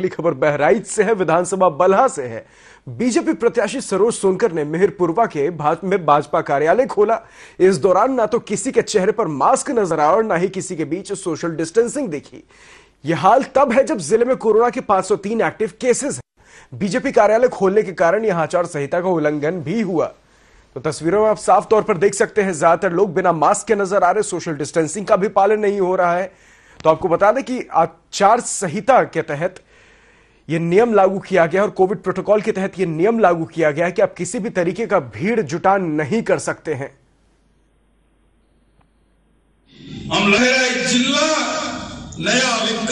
अगली खबर बहराइच से है विधानसभा बलहा से है बीजेपी प्रत्याशी सरोज सोनकर ने मेहरपुरवा के भारत में भाजपा कार्यालय खोला इस दौरान ना तो किसी के चेहरे पर मास्क नजर आया और ना ही किसी के बीच सोशल डिस्टेंसिंग देखी यह हाल तब है जब जिले में कोरोना के 503 एक्टिव केसेस हैं बीजेपी कार्यालय खोलने के कारण यहां आचार संहिता का उल्लंघन भी हुआ तो तस्वीरों में आप साफ तौर पर देख सकते हैं ज्यादातर लोग बिना मास्क के नजर आ रहे सोशल डिस्टेंसिंग का भी पालन नहीं हो रहा है तो आपको बता दें कि आचार संहिता के तहत ये नियम लागू किया गया और कोविड प्रोटोकॉल के तहत यह नियम लागू किया गया है कि आप किसी भी तरीके का भीड़ जुटान नहीं कर सकते हैं हम लहरा एक जिला नया